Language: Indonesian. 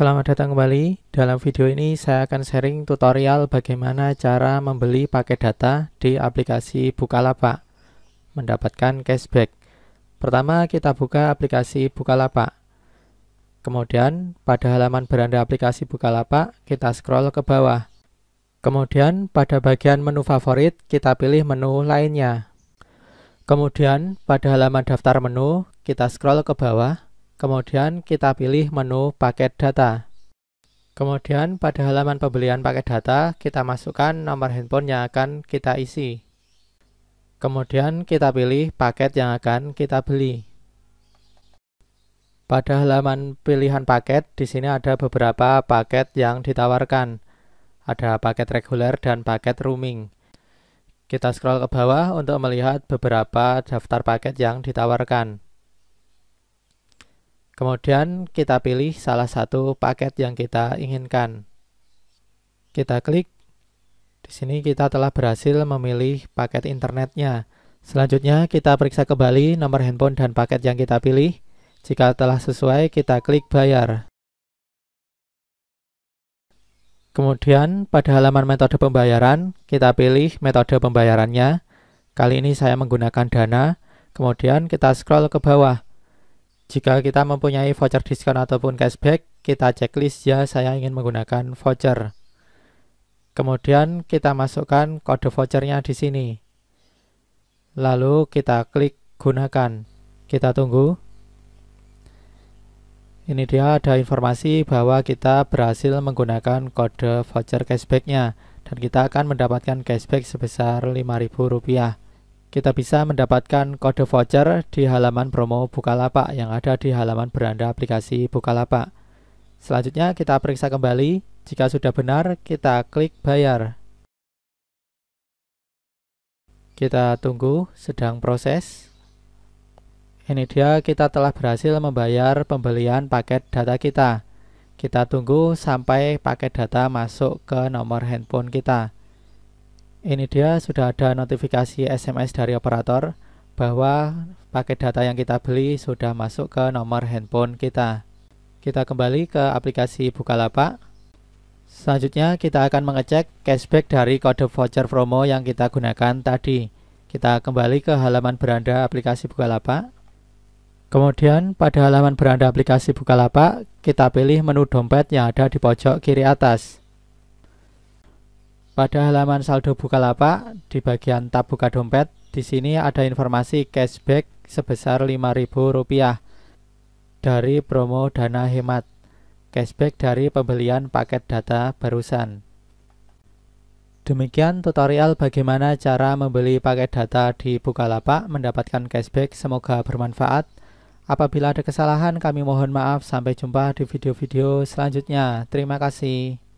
Selamat datang kembali. Dalam video ini saya akan sharing tutorial bagaimana cara membeli paket data di aplikasi Bukalapak mendapatkan cashback. Pertama kita buka aplikasi Bukalapak. Kemudian pada halaman beranda aplikasi Bukalapak kita scroll ke bawah. Kemudian pada bagian menu favorit kita pilih menu lainnya. Kemudian pada halaman daftar menu kita scroll ke bawah Kemudian kita pilih menu paket data. Kemudian pada halaman pembelian paket data, kita masukkan nomor handphone yang akan kita isi. Kemudian kita pilih paket yang akan kita beli. Pada halaman pilihan paket, di sini ada beberapa paket yang ditawarkan. Ada paket reguler dan paket roaming. Kita scroll ke bawah untuk melihat beberapa daftar paket yang ditawarkan. Kemudian kita pilih salah satu paket yang kita inginkan. Kita klik. Di sini kita telah berhasil memilih paket internetnya. Selanjutnya kita periksa kembali nomor handphone dan paket yang kita pilih. Jika telah sesuai, kita klik bayar. Kemudian pada halaman metode pembayaran, kita pilih metode pembayarannya. Kali ini saya menggunakan Dana. Kemudian kita scroll ke bawah. Jika kita mempunyai voucher diskon ataupun cashback, kita checklist ya saya ingin menggunakan voucher. Kemudian kita masukkan kode vouchernya di sini. Lalu kita klik gunakan. Kita tunggu. Ini dia ada informasi bahwa kita berhasil menggunakan kode voucher cashbacknya dan kita akan mendapatkan cashback sebesar Rp5.000 kita bisa mendapatkan kode voucher di halaman promo Bukalapak yang ada di halaman beranda aplikasi Bukalapak. Selanjutnya kita periksa kembali, jika sudah benar kita klik bayar. Kita tunggu, sedang proses. Ini dia kita telah berhasil membayar pembelian paket data kita. Kita tunggu sampai paket data masuk ke nomor handphone kita. Ini dia sudah ada notifikasi SMS dari operator bahwa paket data yang kita beli sudah masuk ke nomor handphone kita. Kita kembali ke aplikasi Bukalapak. Selanjutnya kita akan mengecek cashback dari kode voucher promo yang kita gunakan tadi. Kita kembali ke halaman beranda aplikasi Bukalapak. Kemudian pada halaman beranda aplikasi Bukalapak, kita pilih menu dompet yang ada di pojok kiri atas. Pada halaman saldo Bukalapak di bagian tab buka dompet, di sini ada informasi cashback sebesar Rp5.000 dari promo Dana Hemat. Cashback dari pembelian paket data barusan. Demikian tutorial bagaimana cara membeli paket data di Bukalapak mendapatkan cashback. Semoga bermanfaat. Apabila ada kesalahan kami mohon maaf. Sampai jumpa di video-video selanjutnya. Terima kasih.